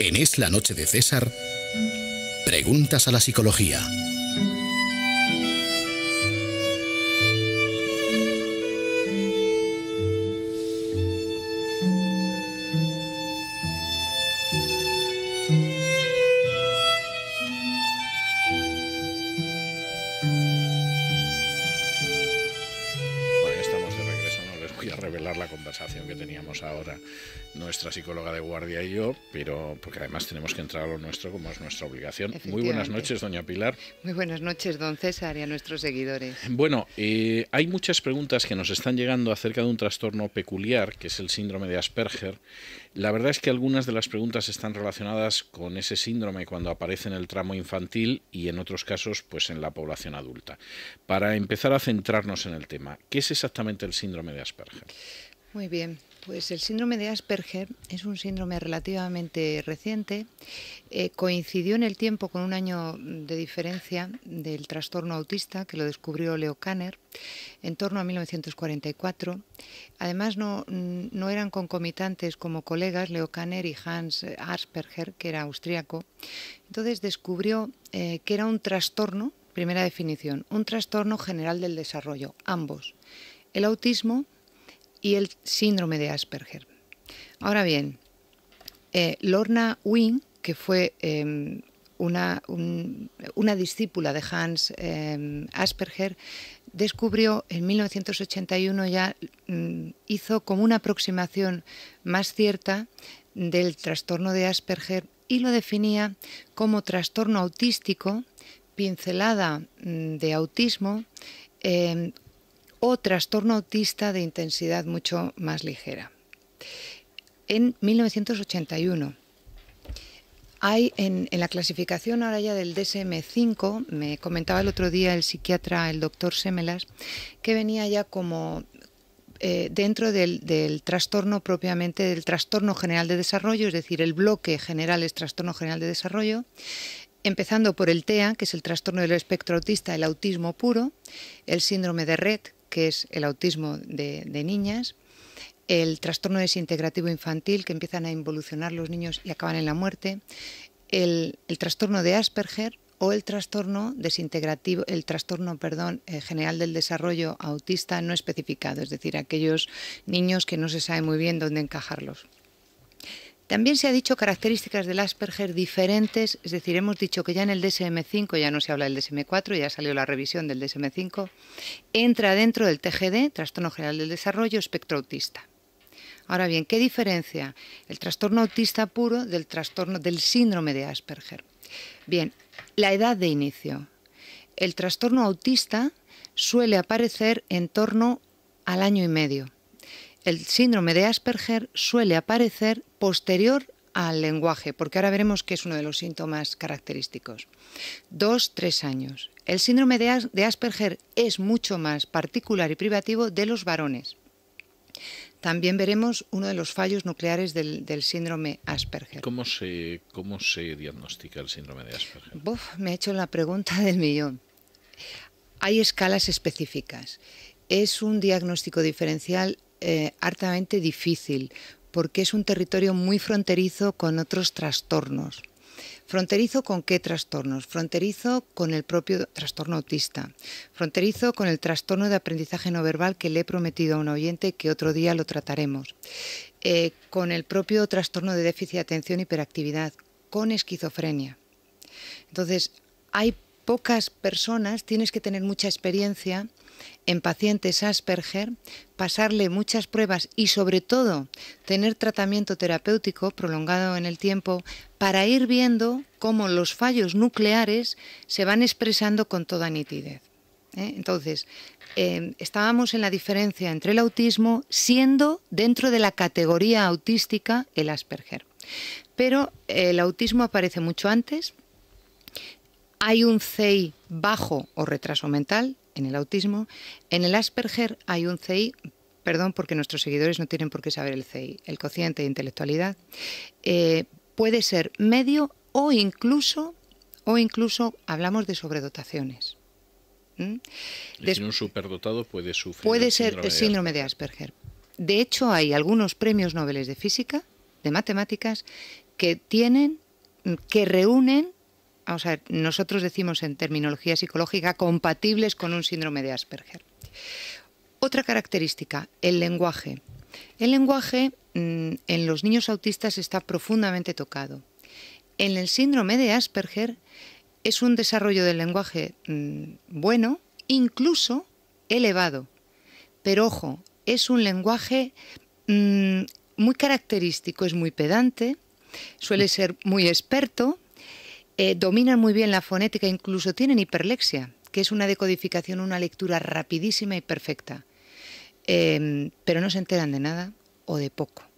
En Es la Noche de César, preguntas a la psicología. nuestra psicóloga de guardia y yo, pero porque además tenemos que entrar a lo nuestro como es nuestra obligación. Muy buenas noches, doña Pilar. Muy buenas noches, don César, y a nuestros seguidores. Bueno, eh, hay muchas preguntas que nos están llegando acerca de un trastorno peculiar, que es el síndrome de Asperger. La verdad es que algunas de las preguntas están relacionadas con ese síndrome cuando aparece en el tramo infantil y en otros casos pues en la población adulta. Para empezar a centrarnos en el tema, ¿qué es exactamente el síndrome de Asperger? Muy bien, pues el síndrome de Asperger es un síndrome relativamente reciente. Eh, coincidió en el tiempo con un año de diferencia del trastorno autista que lo descubrió Leo Kanner en torno a 1944. Además, no, eran concomitantes como colegas Leo Kanner y Hans Asperger, que era austríaco. Entonces descubrió eh, que era un trastorno, primera definición, un trastorno general del desarrollo, ambos. El autismo y el síndrome de Asperger. Ahora bien, eh, Lorna Wing, que fue em, una, discípula de Hans em, Asperger, descubrió en 1981 ya mm, hizo como una aproximación más cierta del trastorno de Asperger y lo definía como trastorno autístico, pincelada mm, de autismo, em, o trastorno autista de intensidad mucho más ligera. En 1981 hay en, la clasificación ahora ya del DSM5, me comentaba el otro día el psiquiatra, el doctor Semelas, que venía ya como eh, dentro del, del, trastorno propiamente, del trastorno general de desarrollo, es decir, el bloque general es trastorno general de desarrollo, empezando por el TEA, que es el trastorno del espectro autista, el autismo puro, el síndrome de Red, que es el autismo de, niñas, el trastorno desintegrativo infantil, que empiezan a involucionar los niños y acaban en la muerte, el, trastorno de Asperger o el trastorno desintegrativo, el trastorno, perdón, eh, general del desarrollo autista no especificado, es decir, aquellos niños que no se sabe muy bien dónde encajarlos. También se ha dicho características del Asperger diferentes, es decir, hemos dicho que ya en el DSM5, ya no se habla del DSM4, ya salió la revisión del DSM5, entra dentro del TGD, Trastorno General del Desarrollo, espectro autista. Ahora bien, ¿qué diferencia el trastorno autista puro del trastorno del síndrome de Asperger? Bien, la edad de inicio. El trastorno autista suele aparecer en torno al año y medio el síndrome de Asperger suele aparecer posterior al lenguaje, porque ahora veremos que es uno de los síntomas característicos. Dos, tres años. El síndrome de, Asperger es mucho más particular y privativo de los varones. También veremos uno de los fallos nucleares del, síndrome Asperger. ¿Cómo se, ¿Cómo se, diagnostica el síndrome de Asperger? me ha hecho la pregunta del millón. Hay escalas específicas. Es un diagnóstico diferencial eh, hartamente difícil porque es un territorio muy fronterizo con otros trastornos. Fronterizo con qué trastornos? Fronterizo con el propio trastorno autista. Fronterizo con el trastorno de aprendizaje no verbal que le he prometido a un oyente que otro día lo trataremos. Eh, con el propio trastorno de déficit de atención hiperactividad. Con esquizofrenia. Entonces, hay pocas personas, tienes que tener mucha experiencia en pacientes Asperger, pasarle muchas pruebas y sobre todo tener tratamiento terapéutico prolongado en el tiempo para ir viendo cómo los fallos nucleares se van expresando con toda nitidez. ¿eh? Entonces, em, estábamos en la diferencia entre el autismo siendo dentro de la categoría autística el Asperger. Pero eh, el autismo aparece mucho antes. Hay un CI bajo o retraso mental en el autismo. En el Asperger hay un CI, perdón porque nuestros seguidores no tienen por qué saber el CI, el cociente de intelectualidad, eh, puede ser medio o incluso, o incluso hablamos de sobredotaciones. ¿Mm? un superdotado puede sufrir. Puede ser síndrome, síndrome de, Asperger. de Asperger. De hecho, hay algunos premios Nobel de física, de matemáticas, que tienen, que reúnen nosotros decimos en terminología psicológica, compatibles con un síndrome de Asperger. Otra característica, el lenguaje. El lenguaje mm, en los niños autistas está profundamente tocado. En el síndrome de Asperger es un desarrollo del lenguaje mm, bueno, incluso elevado. Pero ojo, es un lenguaje mm, muy característico, es muy pedante, suele ser muy experto, eh, dominan muy bien la fonética, incluso tienen hiperlexia, que es una decodificación, una lectura rapidísima y perfecta, em, pero no se enteran de nada o de poco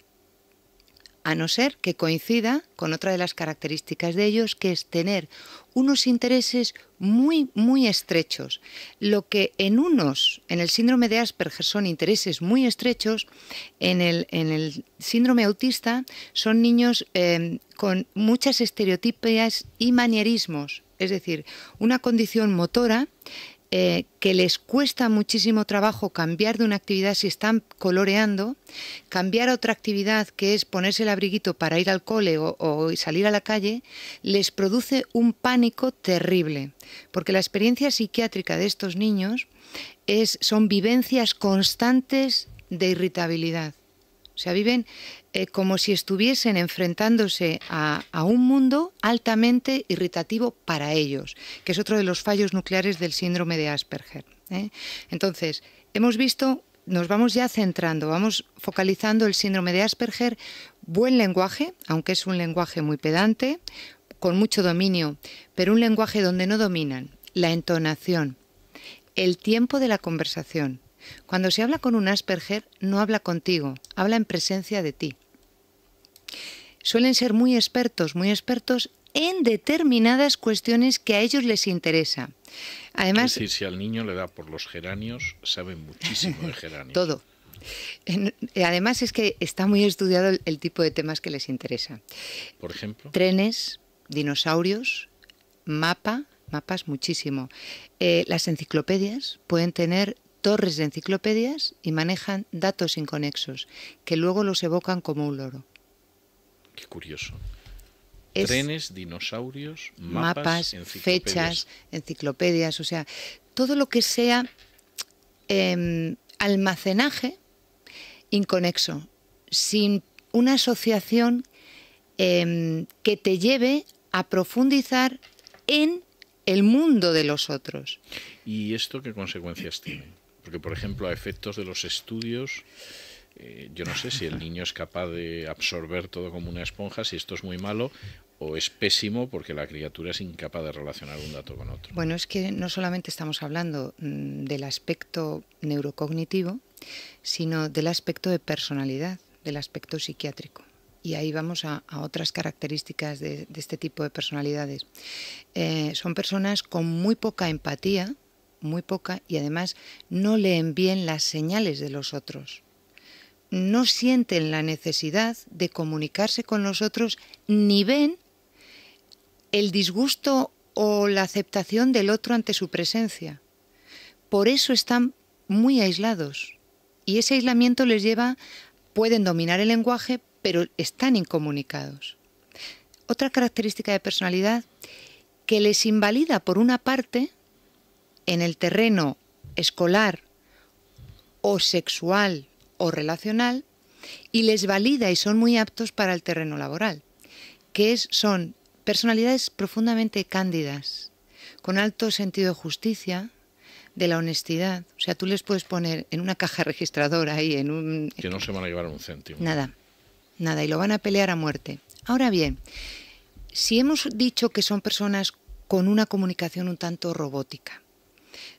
a no ser que coincida con otra de las características de ellos, que es tener unos intereses muy, muy estrechos. Lo que en unos, en el síndrome de Asperger, son intereses muy estrechos, en el, en el síndrome autista son niños em, con muchas estereotipias y manierismos, es decir, una condición motora eh, que les cuesta muchísimo trabajo cambiar de una actividad si están coloreando, cambiar a otra actividad que es ponerse el abriguito para ir al cole o, o salir a la calle, les produce un pánico terrible, porque la experiencia psiquiátrica de estos niños es, son vivencias constantes de irritabilidad. O sea, viven eh, como si estuviesen enfrentándose a, un mundo altamente irritativo para ellos, que es otro de los fallos nucleares del síndrome de Asperger. ¿eh? Entonces, hemos visto, nos vamos ya centrando, vamos focalizando el síndrome de Asperger, buen lenguaje, aunque es un lenguaje muy pedante, con mucho dominio, pero un lenguaje donde no dominan la entonación, el tiempo de la conversación, cuando se habla con un Asperger, no habla contigo, habla en presencia de ti. Suelen ser muy expertos, muy expertos en determinadas cuestiones que a ellos les interesa. Además, es si al niño le da por los geranios, sabe muchísimo de geranios. Todo. Eh, además es que está muy estudiado el, tipo de temas que les interesa. Por ejemplo. Trenes, dinosaurios, mapa, mapas muchísimo. Eh, las enciclopedias pueden tener torres de enciclopedias y manejan datos inconexos, que luego los evocan como un loro. Qué curioso. Trenes, dinosaurios, mapas, fechas, enciclopedias, o sea, todo lo que sea em, almacenaje inconexo, sin una asociación em, que te lleve a profundizar en el mundo de los otros. ¿Y esto qué consecuencias tiene? Porque, por ejemplo, a efectos de los estudios, eh, yo no sé si el niño es capaz de absorber todo como una esponja, si esto es muy malo o es pésimo porque la criatura es incapaz de relacionar un dato con otro. Bueno, es que no solamente estamos hablando mm, del aspecto neurocognitivo, sino del aspecto de personalidad, del aspecto psiquiátrico. Y ahí vamos a, otras características de, este tipo de personalidades. Eh, son personas con muy poca empatía, muy poca y además no le envíen las señales de los otros. No sienten la necesidad de comunicarse con los otros ni ven el disgusto o la aceptación del otro ante su presencia. Por eso están muy aislados y ese aislamiento les lleva, pueden dominar el lenguaje, pero están incomunicados. Otra característica de personalidad que les invalida por una parte en el terreno escolar o sexual o relacional y les valida y son muy aptos para el terreno laboral, que es, son personalidades profundamente cándidas, con alto sentido de justicia, de la honestidad. O sea, tú les puedes poner en una caja registradora y en un... Que no se van a llevar un céntimo. Nada, nada, y lo van a pelear a muerte. Ahora bien, si hemos dicho que son personas con una comunicación un tanto robótica,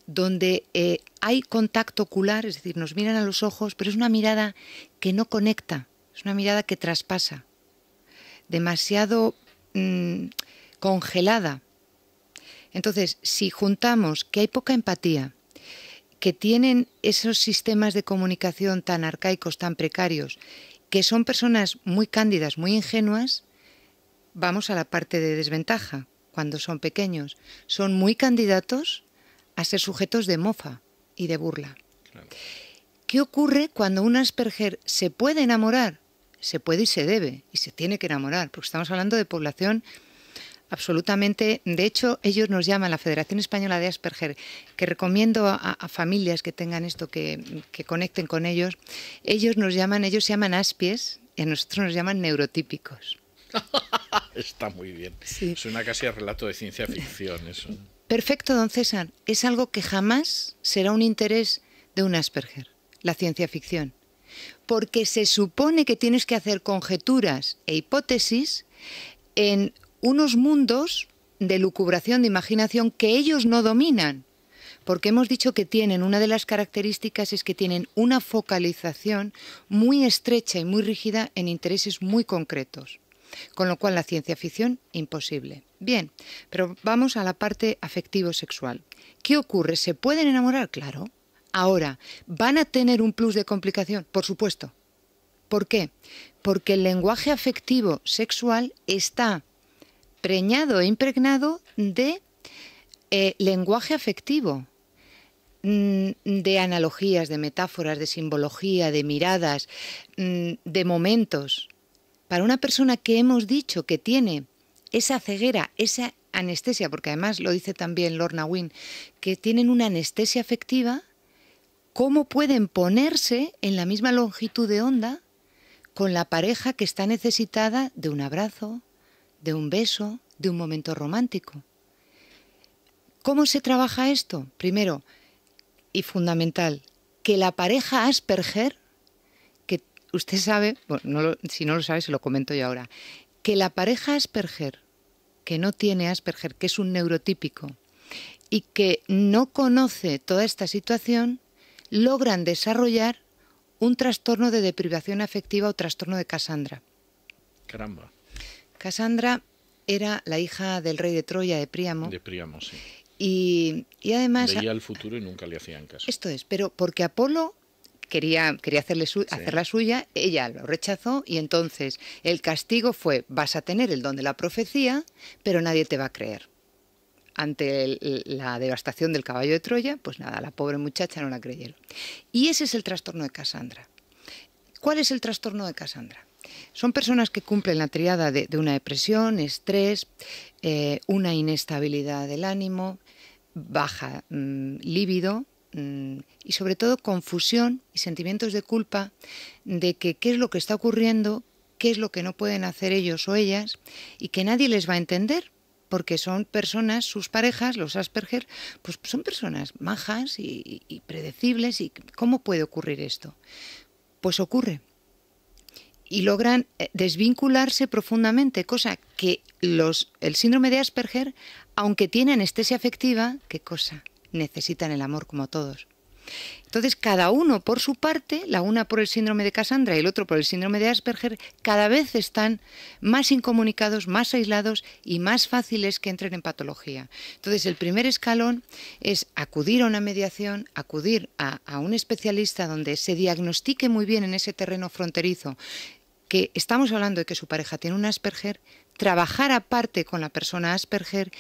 donde eh, hay contacto ocular, es decir, nos miran a los ojos, pero es una mirada que no conecta, es una mirada que traspasa, demasiado mm, congelada. Entonces, si juntamos que hay poca empatía, que tienen esos sistemas de comunicación tan arcaicos, tan precarios, que son personas muy cándidas, muy ingenuas, vamos a la parte de desventaja cuando son pequeños. Son muy candidatos a ser sujetos de mofa y de burla. ¿Qué ocurre cuando un Asperger se puede enamorar? Se puede y se debe, y se tiene que enamorar, porque estamos hablando de población absolutamente. De hecho, ellos nos llaman, la Federación Española de Asperger, que recomiendo a, familias que tengan esto, que, conecten con ellos, ellos nos llaman, ellos se llaman aspies, y a nosotros nos llaman neurotípicos. Está muy bien. Sí. Suena casi relato de ciencia ficción eso. Perfecto, don César. Es algo que jamás será un interés de un Asperger, la ciencia ficción. Porque se supone que tienes que hacer conjeturas e hipótesis en unos mundos de lucubración, de imaginación que ellos no dominan. Porque hemos dicho que tienen, una de las características es que tienen una focalización muy estrecha y muy rígida en intereses muy concretos. Con lo cual la ciencia ficción, imposible. Bien, pero vamos a la parte afectivo-sexual. ¿Qué ocurre? ¿Se pueden enamorar? Claro. Ahora, ¿van a tener un plus de complicación? Por supuesto. ¿Por qué? Porque el lenguaje afectivo sexual está preñado e impregnado de eh, lenguaje afectivo, mm, de analogías, de metáforas, de simbología, de miradas, mm, de momentos. Para una persona que hemos dicho que tiene esa ceguera, esa anestesia, porque además lo dice también Lorna Wynne, que tienen una anestesia afectiva, ¿cómo pueden ponerse en la misma longitud de onda con la pareja que está necesitada de un abrazo, de un beso, de un momento romántico? ¿Cómo se trabaja esto? Primero, y fundamental, que la pareja Asperger, que usted sabe, si no lo sabe se lo comento yo ahora, que la pareja Asperger que no tiene Asperger, que es un neurotípico, y que no conoce toda esta situación, logran desarrollar un trastorno de deprivación afectiva o trastorno de Cassandra. Caramba. Cassandra era la hija del rey de Troya, de Príamo. De Príamo, sí. Y, y además... Veía el futuro y nunca le hacían caso. Esto es, pero porque Apolo quería, quería hacerle hacer la suya, ella lo rechazó y entonces el castigo fue, vas a tener el don de la profecía, pero nadie te va a creer. Ante la devastación del caballo de Troya, pues nada, la pobre muchacha no la creyeron. Y ese es el trastorno de Cassandra. ¿Cuál es el trastorno de Cassandra? Son personas que cumplen la triada de, una depresión, estrés, eh, una inestabilidad del ánimo, baja lívido mm, líbido Mm, y sobre todo confusión y sentimientos de culpa de que qué es lo que está ocurriendo, qué es lo que no pueden hacer ellos o ellas y que nadie les va a entender porque son personas, sus parejas, los Asperger, pues son personas majas y, predecibles y ¿cómo puede ocurrir esto? Pues ocurre y logran eh, desvincularse profundamente, cosa que los, el síndrome de Asperger, aunque tiene anestesia afectiva, ¿qué cosa? necesitan el amor como todos. Entonces, cada uno por su parte, la una por el síndrome de Cassandra y el otro por el síndrome de Asperger, cada vez están más incomunicados, más aislados y más fáciles que entren en patología. Entonces, el primer escalón es acudir a una mediación, acudir a, un especialista donde se diagnostique muy bien en ese terreno fronterizo que estamos hablando de que su pareja tiene un Asperger, trabajar aparte con la persona Asperger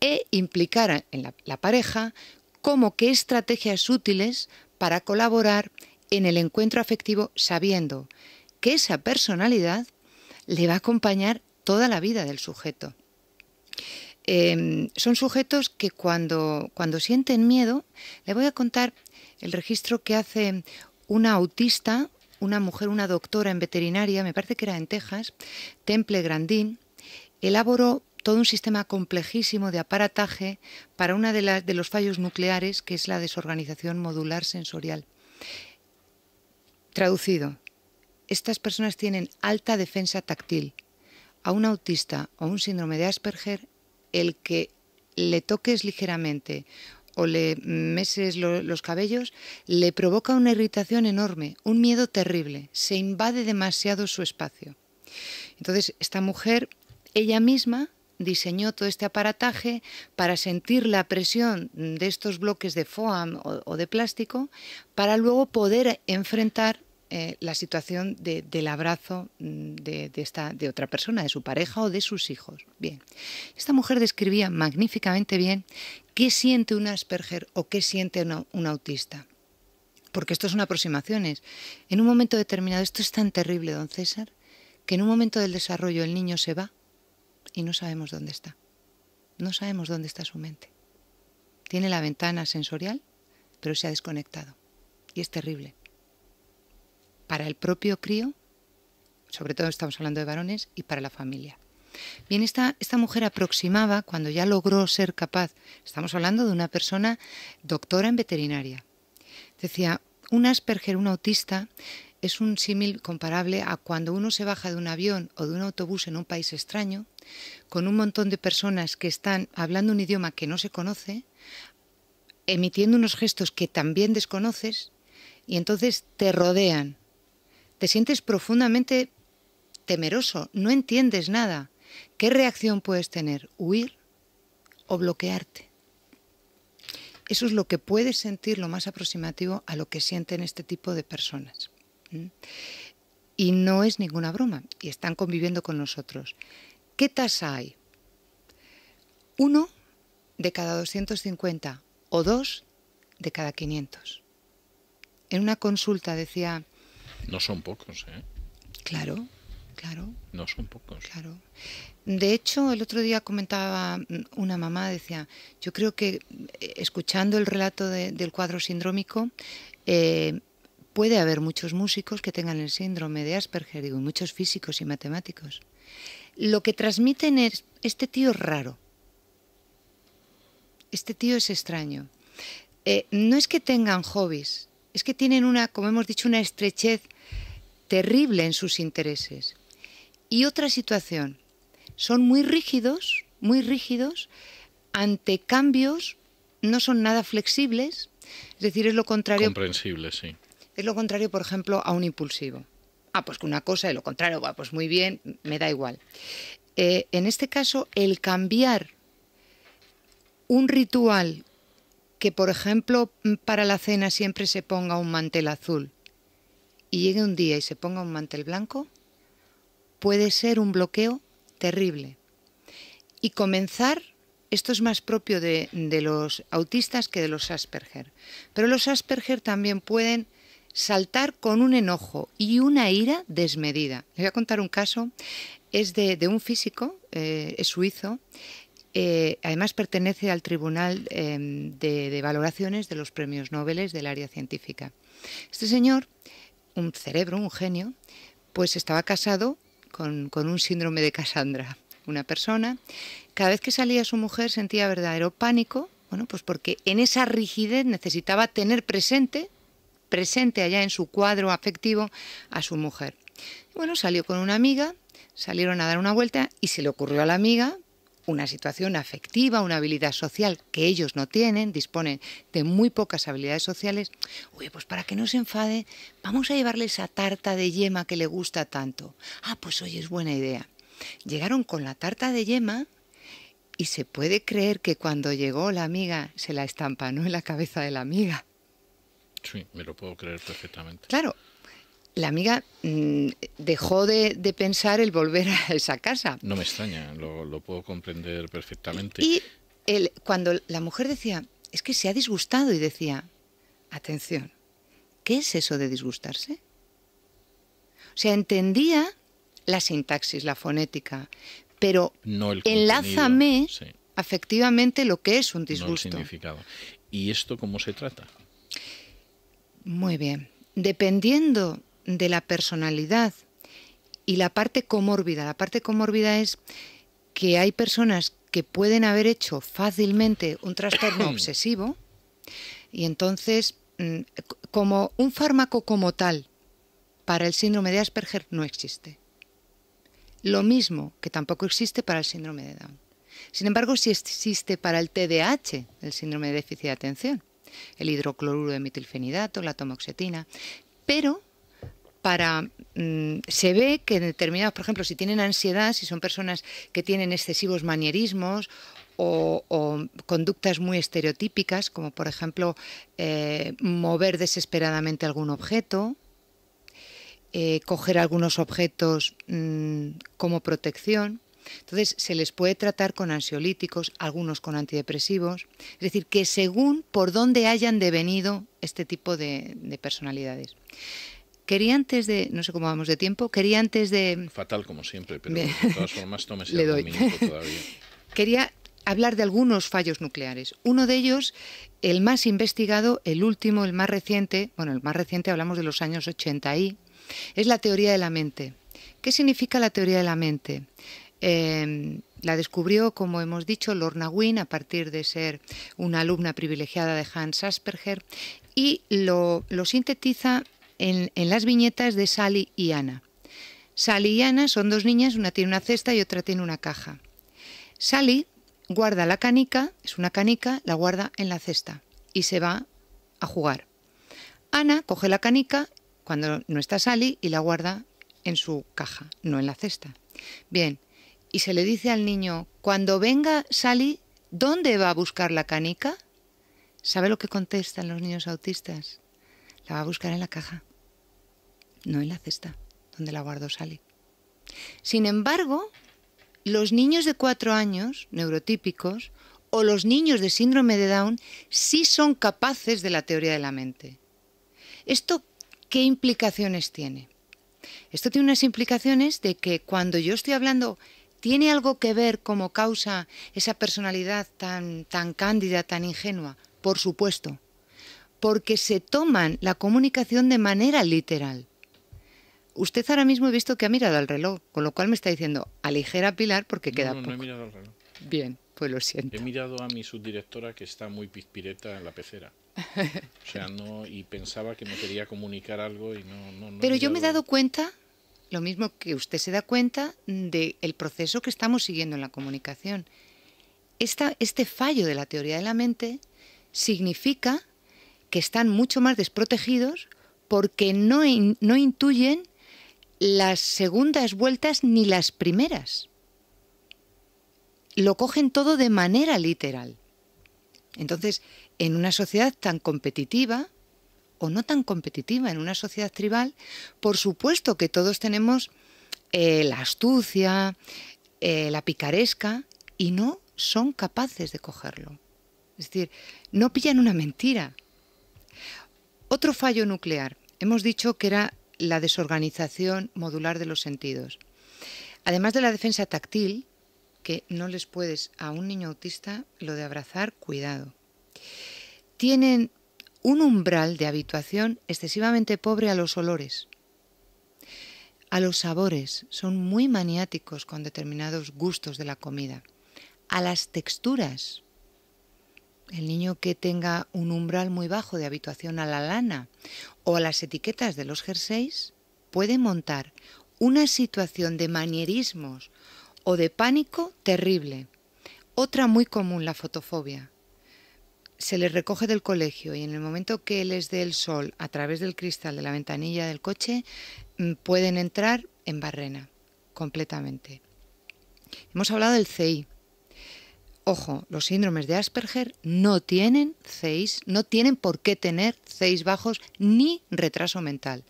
e implicar en la, pareja como qué estrategias útiles para colaborar en el encuentro afectivo sabiendo que esa personalidad le va a acompañar toda la vida del sujeto. Em, son sujetos que cuando, cuando sienten miedo, le voy a contar el registro que hace una autista, una mujer, una doctora en veterinaria, me parece que era en Texas, Temple Grandin, elaboró todo un sistema complejísimo de aparataje para uno de, de los fallos nucleares, que es la desorganización modular sensorial. Traducido, estas personas tienen alta defensa táctil. A un autista o un síndrome de Asperger, el que le toques ligeramente o le meses los cabellos, le provoca una irritación enorme, un miedo terrible, se invade demasiado su espacio. Entonces, esta mujer, ella misma, diseñó todo este aparataje para sentir la presión de estos bloques de foam o, de plástico para luego poder enfrentar eh, la situación del abrazo mm, de, esta, de otra persona, de su pareja o de sus hijos. Bien, esta mujer describía magníficamente bien qué siente un Asperger o qué siente un autista. Porque esto son aproximaciones. En un momento determinado, esto es tan terrible, don César, que en un momento del desarrollo el niño se va y no sabemos dónde está. No sabemos dónde está su mente. Tiene la ventana sensorial, pero se ha desconectado. Y es terrible. Para el propio crío, sobre todo estamos hablando de varones, y para la familia. Bien, esta, esta mujer aproximaba, cuando ya logró ser capaz, estamos hablando de una persona doctora en veterinaria. Decía, un Asperger, un autista, es un símil comparable a cuando uno se baja de un avión o de un autobús en un país extraño con un montón de personas que están hablando un idioma que no se conoce, emitiendo unos gestos que también desconoces y entonces te rodean. Te sientes profundamente temeroso, no entiendes nada. ¿Qué reacción puedes tener? ¿Huir o bloquearte? Eso es lo que puedes sentir lo más aproximativo a lo que sienten este tipo de personas. Y no es ninguna broma, y están conviviendo con nosotros. ¿Qué tasa hay? Uno de cada 250 o dos de cada 500. En una consulta decía... No son pocos, ¿eh? Claro, claro. No son pocos. Claro. De hecho, el otro día comentaba una mamá, decía, yo creo que eh, escuchando el relato del cuadro sindrómico, eh, puede haber muchos músicos que tengan el síndrome de Asperger, y muchos físicos y matemáticos lo que transmiten es, este tío es raro, este tío es extraño. Eh, no es que tengan hobbies, es que tienen una, como hemos dicho, una estrechez terrible en sus intereses. Y otra situación, son muy rígidos, muy rígidos, ante cambios no son nada flexibles, es decir, es lo contrario. Comprensible, sí. Es lo contrario, por ejemplo, a un impulsivo ah, pues que una cosa y lo contrario, va, pues muy bien, me da igual. Eh, en este caso, el cambiar un ritual que, por ejemplo, mm, para la cena siempre se ponga un mantel azul y llegue un día y se ponga un mantel blanco, puede ser un bloqueo terrible. Y comenzar, esto es más propio de los autistas que de los Asperger, pero los Asperger también pueden saltar con un enojo y una ira desmedida. Les voy a contar un caso, es de, un físico, eh, es suizo, eh, además pertenece al Tribunal em, de, Valoraciones de los Premios Nobel del área científica. Este señor, un cerebro, un genio, pues estaba casado con, con un síndrome de Cassandra, una persona. Cada vez que salía su mujer sentía verdadero pánico, bueno, pues porque en esa rigidez necesitaba tener presente presente allá en su cuadro afectivo a su mujer. Bueno, salió con una amiga, salieron a dar una vuelta y se le ocurrió a la amiga una situación afectiva, una habilidad social que ellos no tienen, disponen de muy pocas habilidades sociales. Oye, pues para que no se enfade, vamos a llevarle esa tarta de yema que le gusta tanto. Ah, pues oye, es buena idea. Llegaron con la tarta de yema y se puede creer que cuando llegó la amiga se la estampanó en la cabeza de la amiga. Sí, me lo puedo creer perfectamente. Claro, la amiga mm, dejó de, pensar el volver a esa casa. No me extraña, lo, puedo comprender perfectamente. Y cuando la mujer decía, es que se ha disgustado y decía, atención, ¿qué es eso de disgustarse? O sea, entendía la sintaxis, la fonética, pero no enlázame afectivamente lo que es un disgusto. No el significado. ¿Y esto cómo se trata? Muy bien. Dependiendo de la personalidad y la parte comórbida. La parte comórbida es que hay personas que pueden haber hecho fácilmente un trastorno obsesivo y entonces mm, como un fármaco como tal para el síndrome de Asperger no existe. Lo mismo que tampoco existe para el síndrome de Down. Sin embargo, sí existe para el TDAH, el síndrome de déficit de atención el hidrocloruro de metilfenidato, la tomoxetina, pero para mm, se ve que en determinados, por ejemplo, si tienen ansiedad, si son personas que tienen excesivos manierismos o, conductas muy estereotípicas, como por ejemplo eh, mover desesperadamente algún objeto, eh, coger algunos objetos mm, como protección, entonces, se les puede tratar con ansiolíticos, algunos con antidepresivos, es decir, que según por dónde hayan devenido este tipo de, personalidades. Quería antes de, no sé cómo vamos de tiempo, quería antes de... Fatal como siempre, pero de, todas formas le doy. todavía. Quería hablar de algunos fallos nucleares. Uno de ellos, el más investigado, el último, el más reciente, bueno, el más reciente hablamos de los años 80 y, es la teoría de la mente. ¿Qué significa la teoría de la mente? Em, la descubrió, como hemos dicho, Lorna Wynne a partir de ser una alumna privilegiada de Hans Asperger y lo, sintetiza en, en, las viñetas de Sally y Ana. Sally y Ana son dos niñas, una tiene una cesta y otra tiene una caja. Sally guarda la canica, es una canica, la guarda en la cesta y se va a jugar. Ana coge la canica cuando no está Sally y la guarda en su caja, no en la cesta. Bien, y se le dice al niño, cuando venga Sally, ¿dónde va a buscar la canica? ¿Sabe lo que contestan los niños autistas? La va a buscar en la caja, no en la cesta, donde la guardó Sally. Sin embargo, los niños de cuatro años, neurotípicos, o los niños de síndrome de Down, sí son capaces de la teoría de la mente. ¿Esto qué implicaciones tiene? Esto tiene unas implicaciones de que cuando yo estoy hablando ¿Tiene algo que ver como causa esa personalidad tan, tan cándida, tan ingenua? Por supuesto, porque se toman la comunicación de manera literal. Usted ahora mismo he visto que ha mirado al reloj, con lo cual me está diciendo, aligera Pilar porque queda poco. no, No he mirado al reloj. Bien, pues lo siento. He mirado a mi subdirectora que está muy pispireta en la pecera. O sea, no, y pensaba que me quería comunicar algo y no Pero yo me he dado cuenta lo mismo que usted se da cuenta del proceso que estamos siguiendo en la comunicación. este fallo de la teoría de la mente significa que están mucho más desprotegidos porque no intuyen las segundas vueltas ni las primeras. Lo cogen todo de manera literal. Entonces, en una sociedad tan competitiva, o no tan competitiva en una sociedad tribal, por supuesto que todos tenemos eh, la astucia, eh, la picaresca, y no son capaces de cogerlo. Es decir, no pillan una mentira. Otro fallo nuclear. Hemos dicho que era la desorganización modular de los sentidos. Además de la defensa táctil, que no les puedes a un niño autista lo de abrazar, cuidado. Tienen un umbral de habituación excesivamente pobre a los olores, a los sabores, son muy maniáticos con determinados gustos de la comida, a las texturas. El niño que tenga un umbral muy bajo de habituación a la lana o a las etiquetas de los jerseys puede montar una situación de manierismos o de pánico terrible. Otra muy común, la fotofobia se les recoge del colegio y en el momento que les dé el sol a través del cristal de la ventanilla del coche, mm, pueden entrar en Barrena completamente. Hemos hablado del CI. Ojo, los síndromes de Asperger no tienen CI, no tienen por qué tener CI bajos ni retraso mental.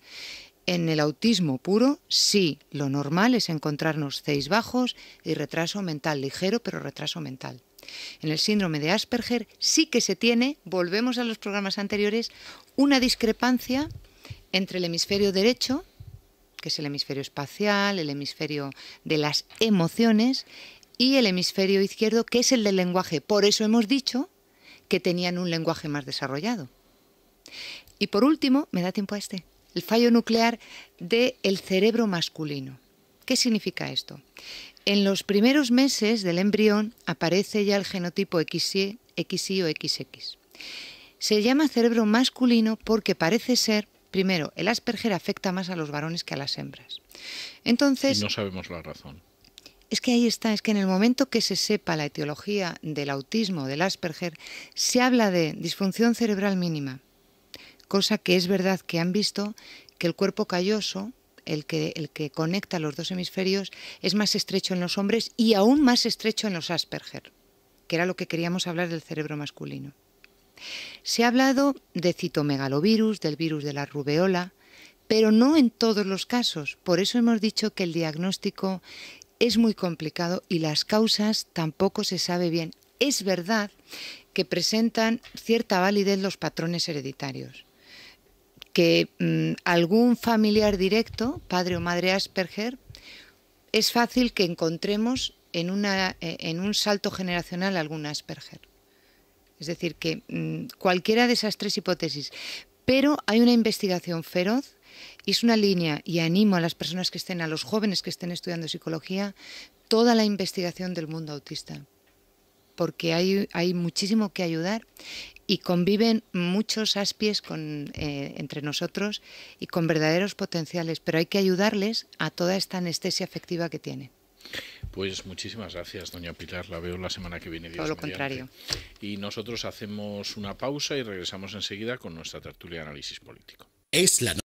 En el autismo puro, sí, lo normal es encontrarnos CI bajos y retraso mental ligero, pero retraso mental. En el síndrome de Asperger sí que se tiene, volvemos a los programas anteriores, una discrepancia entre el hemisferio derecho, que es el hemisferio espacial, el hemisferio de las emociones, y el hemisferio izquierdo, que es el del lenguaje. Por eso hemos dicho que tenían un lenguaje más desarrollado. Y por último, me da tiempo a este, el fallo nuclear del cerebro masculino. ¿Qué significa esto? En los primeros meses del embrión aparece ya el genotipo XY, o XX. Se llama cerebro masculino porque parece ser, primero, el Asperger afecta más a los varones que a las hembras. Entonces. no sabemos la razón. Es que ahí está, es que en el momento que se sepa la etiología del autismo, del Asperger, se habla de disfunción cerebral mínima, cosa que es verdad que han visto que el cuerpo calloso el que, conecta los dos hemisferios, es más estrecho en los hombres y aún más estrecho en los Asperger, que era lo que queríamos hablar del cerebro masculino. Se ha hablado de citomegalovirus, del virus de la rubeola, pero no en todos los casos. Por eso hemos dicho que el diagnóstico es muy complicado y las causas tampoco se sabe bien. Es verdad que presentan cierta validez los patrones hereditarios que mm, algún familiar directo, padre o madre Asperger, es fácil que encontremos en, una, eh, en un salto generacional algún Asperger. Es decir, que mm, cualquiera de esas tres hipótesis. Pero hay una investigación feroz y es una línea, y animo a las personas que estén, a los jóvenes que estén estudiando psicología, toda la investigación del mundo autista porque hay, hay, muchísimo que ayudar y conviven muchos aspies con, eh, entre nosotros y con verdaderos potenciales, pero hay que ayudarles a toda esta anestesia afectiva que tienen. Pues muchísimas gracias, doña Pilar. La veo la semana que viene. lo contrario. Y nosotros hacemos una pausa y regresamos enseguida con nuestra tertulia de análisis político. Es la